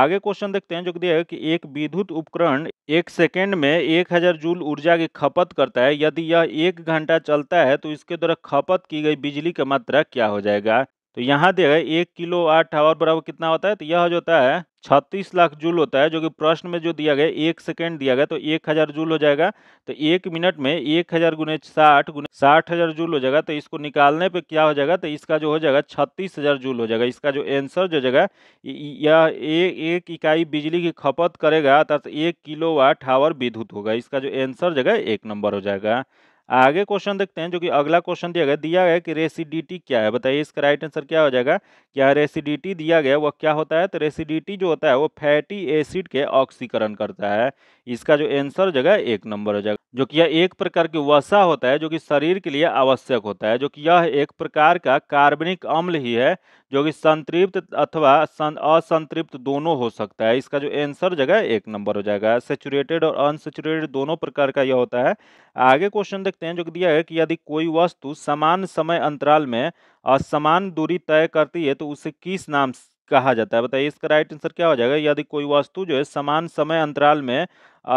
आगे क्वेश्चन देखते हैं जो दिया है कि एक विद्युत उपकरण एक सेकेंड में एक हजार जूल ऊर्जा की खपत करता है यदि यह एक घंटा चलता है तो इसके द्वारा खपत की गई बिजली का मात्रा क्या हो जाएगा तो यहाँ देगा एक किलो वाट आवर बराबर कितना होता है तो यह जो होता है छत्तीस लाख जूल होता है जो कि प्रश्न में जो दिया गया एक सेकेंड दिया गया तो एक हज़ार जूल हो जाएगा तो एक मिनट में एक हज़ार गुने साठ गुने साठ हज़ार जूल हो जाएगा तो इसको निकालने पे क्या हो जाएगा तो इसका जो हो जाएगा छत्तीस हज़ार जूल हो जाएगा इसका जो आंसर जो जगह यह एक इकाई बिजली की खपत करेगा अर्थात एक किलो वाट आवर विद्युत होगा इसका जो एंसर जगह एक नंबर हो जाएगा आगे क्वेश्चन देखते हैं जो कि अगला क्वेश्चन दिया गया दिया गया कि रेसिडिटी क्या है बताइए इसका राइट आंसर क्या हो जाएगा क्या रेसिडिटी दिया गया वह क्या होता है तो रेसिडिटी जो होता है वो फैटी एसिड के ऑक्सीकरण करता है इसका जो आंसर हो जाएगा एक नंबर हो जाएगा जो कि यह एक प्रकार की वसा होता है जो कि शरीर के लिए आवश्यक होता है जो कि यह एक प्रकार का कार्बनिक अम्ल ही है जो कि संतृप्त अथवा असंतृप्त दोनों हो सकता है इसका जो आंसर जगह एक नंबर हो जाएगा सेचुरेटेड और अनसेचुरेटेड दोनों प्रकार का यह होता है आगे क्वेश्चन देख सकते हैं जो कि दिया है कि यदि कोई वस्तु समान समय अंतराल में असमान दूरी तय करती है तो उसे किस नाम कहा जाता है बताइए इसका राइट आंसर क्या हो जाएगा यदि कोई वस्तु जो है समान समय अंतराल में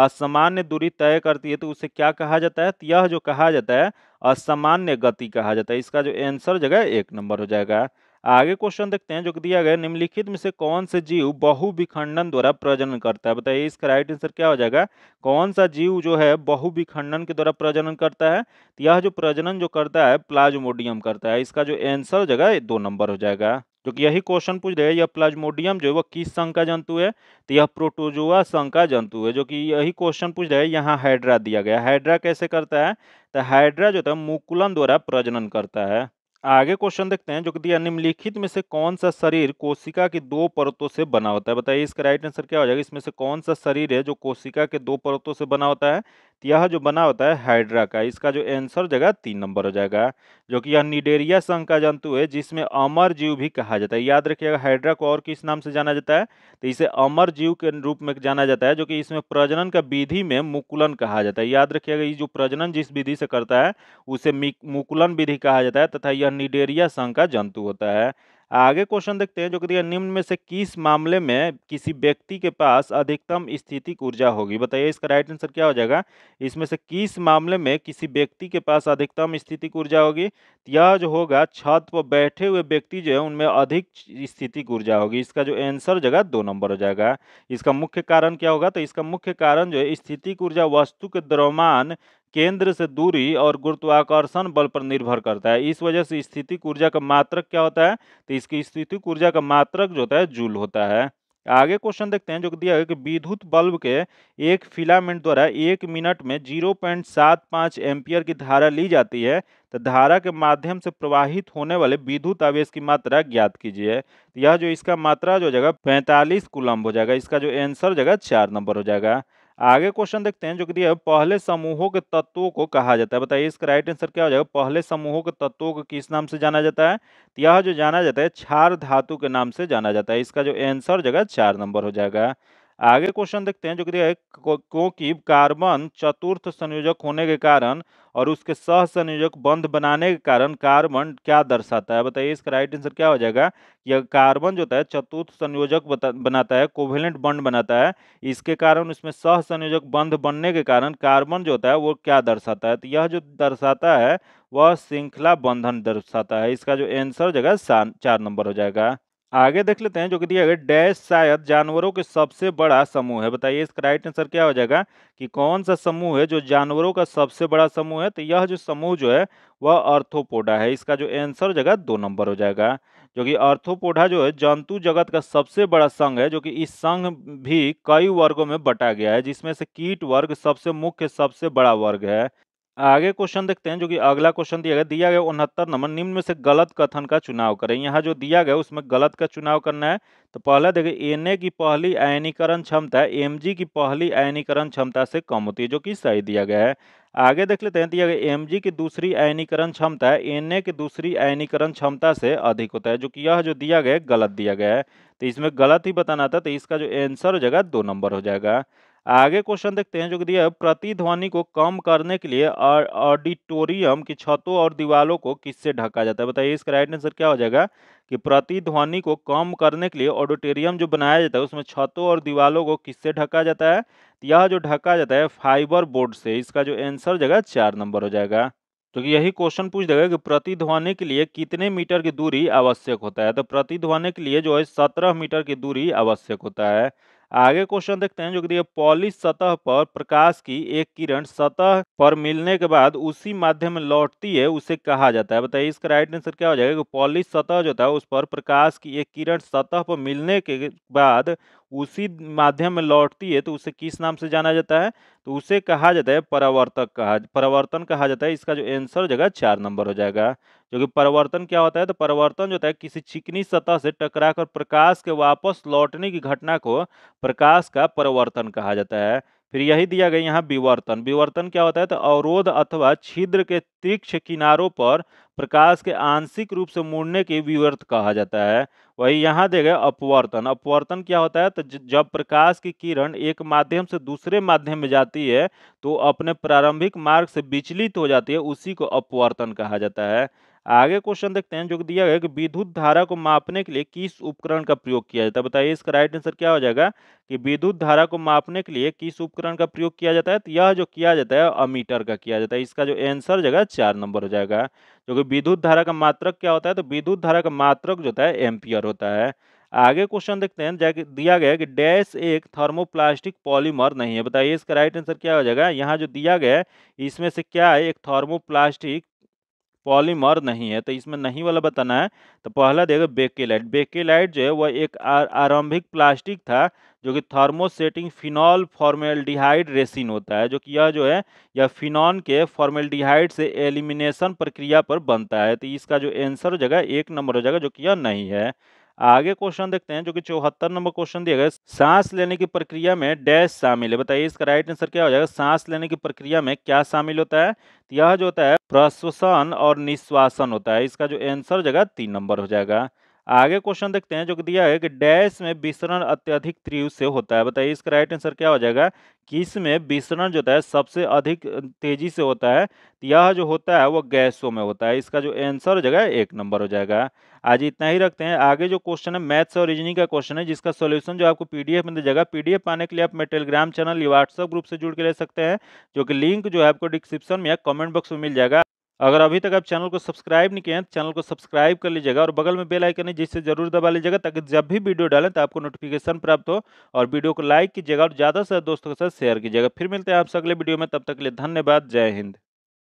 असामान्य दूरी तय करती है तो उसे क्या कहा जाता है यह जो कहा जाता है असामान्य गति कहा जाता है इसका जो आंसर जगह एक नंबर हो जाएगा आगे क्वेश्चन देखते हैं जो दिया गया निम्नलिखित में से कौन से जीव बहुविखंडन द्वारा प्रजनन करता है बताइए इसका राइट आंसर क्या हो जाएगा कौन सा जीव जो है बहुविखंडन के द्वारा प्रजनन करता है तो यह जो प्रजनन जो करता है प्लाज्मोडियम करता है इसका जो आंसर हो जाएगा दो नंबर हो जाएगा जो कि यही क्वेश्चन पूछ रहे हैं यह प्लाज्मोडियम जो है वह किस संघ का जंतु है तो यह प्रोटोजोआ संघ का जंतु है जो कि यही क्वेश्चन पूछ रहे हैं यहाँ हाइड्रा दिया गया हाइड्रा कैसे करता है तो हाइड्रा जो था मुकुलन द्वारा प्रजनन करता है आगे क्वेश्चन देखते हैं जो कि दिया निम्नलिखित में से कौन सा शरीर कोशिका की दो परतों से बना होता है बताइए इसका राइट आंसर क्या हो जाएगा इसमें से कौन सा शरीर है जो कोशिका के दो परतों से बना होता है तो यह जो बना होता है हाइड्रा का इसका जो एंसर जगह तीन नंबर हो जाएगा जो कि यह निडेरिया संघ का जंतु है जिसमें अमर जीव भी कहा जाता है याद रखिएगा हाइड्रा को और किस नाम से जाना जाता है तो इसे अमर जीव के रूप में जाना जाता है जो कि इसमें प्रजनन का विधि में मुकुलन कहा जाता है याद रखिएगा ये जो प्रजनन जिस विधि से करता है उसे मुकुलन विधि कहा जाता है तथा यह निडेरिया संघ का जंतु होता है आगे क्वेश्चन देखते हैं जो कि दिया निम्न में से किस मामले में किसी व्यक्ति के पास अधिकतम स्थितिक ऊर्जा होगी बताइए इसका राइट आंसर क्या हो जाएगा इसमें से किस मामले में किसी व्यक्ति के पास अधिकतम स्थितिक ऊर्जा होगी यह जो होगा छत पर बैठे हुए व्यक्ति जो है उनमें अधिक स्थितिक ऊर्जा होगी इसका जो आंसर हो जाएगा दो नंबर हो जाएगा इसका मुख्य कारण क्या होगा तो इसका मुख्य कारण जो है स्थितिक ऊर्जा वस्तु के द्रव्यमान केंद्र से दूरी और गुरुत्वाकर्षण बल पर निर्भर करता है इस वजह से स्थिति ऊर्जा का मात्रक क्या होता है तो इसकी स्थिति ऊर्जा का मात्रक जो होता है जूल होता है आगे क्वेश्चन देखते हैं जो दिया गया कि विद्युत बल्ब के एक फिलामेंट द्वारा एक मिनट में जीरो पॉइंट सात पाँच एम्पियर की धारा ली जाती है तो धारा के माध्यम से प्रवाहित होने वाले विद्युत आवेश की मात्रा ज्ञात कीजिए तो यह जो इसका मात्रा जो जगह जाएगा पैंतालीस कुलम्ब हो जाएगा इसका जो आंसर जगह चार नंबर हो जाएगा आगे क्वेश्चन देखते हैं जो कि दिया है पहले समूहों के तत्वों को कहा जाता है बताइए इसका राइट आंसर क्या हो जाएगा पहले समूहों के तत्वों को किस नाम से जाना जाता है तो यह जो जाना जाता है क्षार धातु के नाम से जाना जाता है इसका जो आंसर जगह चार नंबर हो जाएगा आगे क्वेश्चन देखते हैं जो कि क्योंकि कार्बन चतुर्थ संयोजक होने के कारण और उसके सह संयोजक बंध बनाने के कारण कार्बन क्या दर्शाता है बताइए इसका राइट आंसर क्या हो जाएगा यह कार्बन जो होता है चतुर्थ संयोजक बनाता है कोवेलेंट बंध बनाता है इसके कारण उसमें सह संयोजक बंध बनने के कारण कार्बन जो होता है वो क्या दर्शाता है तो यह जो दर्शाता है वह श्रृंखला बंधन दर्शाता है इसका जो आंसर हो जाएगा चार नंबर हो जाएगा आगे देख लेते हैं जो कि दिया गया डैश शायद जानवरों के सबसे बड़ा समूह है बताइए इसका राइट आंसर क्या हो जाएगा कि कौन सा समूह है जो जानवरों का सबसे बड़ा समूह है तो यह जो समूह जो है वह अर्थोपोडा है इसका जो आंसर हो जाएगा दो नंबर हो जाएगा जो कि अर्थोपोडा जो है जंतु जगत का सबसे बड़ा संघ है जो कि इस संघ भी कई वर्गों में बटा गया है जिसमें से कीट वर्ग सबसे मुख्य सबसे बड़ा वर्ग है आगे क्वेश्चन देखते हैं जो कि अगला क्वेश्चन दिया गया दिया गया उनहत्तर नंबर निम्न में से गलत कथन का चुनाव करें यहाँ जो दिया गया उसमें गलत का चुनाव करना है तो पहला देखिए एन की पहली आयनीकरण क्षमता एम की पहली आयनीकरण क्षमता से कम होती है जो कि सही दिया गया है आगे देख लेते हैं दिया गया एम की दूसरी आयनीकरण क्षमता एन की दूसरी आयनीकरण क्षमता से अधिक होता है जो कि यह जो दिया गया गलत दिया गया है तो इसमें गलत ही बताना था तो इसका जो आंसर हो जाएगा दो नंबर हो जाएगा आगे क्वेश्चन देखते हैं जो कि दिया प्रतिध्वनि को कम करने के लिए ऑडिटोरियम की छतों और दीवालों को किससे ढका जाता है बताइए इसका राइट आंसर क्या हो जाएगा कि प्रतिध्वनि को कम करने के लिए ऑडिटोरियम जो बनाया जाता है उसमें छतों और दीवालों को किससे ढका जाता है तो यह जो ढका जाता है फाइबर बोर्ड से इसका जो आंसर जगह चार नंबर हो जाएगा तो यही क्वेश्चन पूछ देगा कि प्रतिध्वनि के लिए कितने मीटर की दूरी आवश्यक होता है तो प्रतिध्वनि के लिए जो है सत्रह मीटर की दूरी आवश्यक होता है आगे क्वेश्चन देखते हैं जो कि देखिए पॉलिश सतह पर प्रकाश की एक किरण सतह पर मिलने के बाद उसी माध्यम में लौटती है उसे कहा जाता है बताइए इसका राइट आंसर क्या हो जाएगा पॉलिश सतह जो था उस पर प्रकाश की एक किरण सतह पर मिलने के बाद उसी माध्यम में लौटती है तो उसे किस नाम से जाना जाता है तो उसे कहा जाता है परावर्तक कहा परावर्तन कहा जाता है इसका जो आंसर जगह चार नंबर हो जाएगा क्योंकि परिवर्तन क्या होता है तो परिवर्तन जो होता है किसी चिकनी सतह से टकराकर प्रकाश के वापस लौटने की घटना को प्रकाश का परिवर्तन कहा जाता है फिर यही दिया गया यहाँ विवर्तन विवर्तन क्या होता है तो अवरोध अथवा छिद्र के तीक्ष किनारों पर प्रकाश के आंशिक रूप से मुड़ने के विवर्त कहा जाता है वही यहाँ दे गए अपवर्तन अपवर्तन क्या होता है तो जब प्रकाश की किरण एक माध्यम से दूसरे माध्यम में जाती है तो अपने प्रारंभिक मार्ग से विचलित हो जाती है उसी को अपवर्तन कहा जाता है आगे क्वेश्चन देखते हैं जो दिया गया कि विद्युत धारा को मापने के लिए किस उपकरण का प्रयोग किया जाता है बताइए इसका राइट आंसर क्या हो जाएगा कि विद्युत धारा को मापने के लिए किस उपकरण का प्रयोग किया जाता है तो यह जो किया जाता है अमीटर का किया जाता है इसका जो आंसर हो जाएगा चार नंबर हो जाएगा जो कि विद्युत धारा का मात्रक क्या होता है तो विद्युत धारा का मात्रक जो होता है एम्पियर होता है आगे क्वेश्चन देखते हैं दिया गया कि डैश एक थर्मोप्लास्टिक पॉलीमर नहीं है बताइए इसका राइट आंसर क्या हो जाएगा यहाँ जो दिया गया है इसमें से क्या है एक थर्मोप्लास्टिक पॉलीमर नहीं है तो इसमें नहीं वाला बताना है तो पहला देगा बेकेलाइट बेकेलाइट जो है वह एक आरंभिक प्लास्टिक था जो कि थर्मोसेटिंग फिनॉल फॉर्मेल्डिहाइड रेसिन होता है जो कि यह जो है यह फिनॉन के फॉर्मेल्डिहाइड से एलिमिनेशन प्रक्रिया पर बनता है तो इसका जो आंसर हो जाएगा एक नंबर हो जाएगा जो कि यह नहीं है आगे क्वेश्चन देखते हैं जो कि चौहत्तर नंबर क्वेश्चन दिया गया सांस लेने की प्रक्रिया में डैश शामिल है बताइए इसका राइट आंसर क्या हो जाएगा सांस लेने की प्रक्रिया में क्या शामिल होता है यह जो होता है प्रश्वसन और निश्वासन होता है इसका जो आंसर हो जाएगा तीन नंबर हो जाएगा आगे क्वेश्चन देखते हैं जो कि दिया है कि डैश में विसरण अत्यधिक तीव्र से होता है बताइए इसका राइट आंसर क्या हो जाएगा कि इसमें विसरण जो होता है सबसे अधिक तेजी से होता है तो यह जो होता है वो गैसों में होता है इसका जो आंसर हो जाएगा एक नंबर हो जाएगा आज इतना ही रखते हैं आगे जो क्वेश्चन है मैथ्स और रीजनिंग का क्वेश्चन है जिसका सोल्यूशन जो आपको पीडीएफ में दे जाएगा पीडीएफ पाने के लिए आप मेरे टेलीग्राम चैनल या व्हाट्सअप ग्रुप से जुड़ के ले सकते हैं जो कि लिंक जो है आपको डिस्क्रिप्शन में या कमेंट बॉक्स में मिल जाएगा अगर अभी तक आप चैनल को सब्सक्राइब नहीं किए हैं तो चैनल को सब्सक्राइब कर लीजिएगा और बगल में बेल आइकन है जिससे जरूर दबा लीजिएगा ताकि जब भी वीडियो डालें तो आपको नोटिफिकेशन प्राप्त हो और वीडियो को लाइक कीजिएगा और ज़्यादा से ज़्यादा दोस्तों के साथ शेयर कीजिएगा फिर मिलते हैं आपसे अगले वीडियो में तब तक के लिए धन्यवाद जय हिंद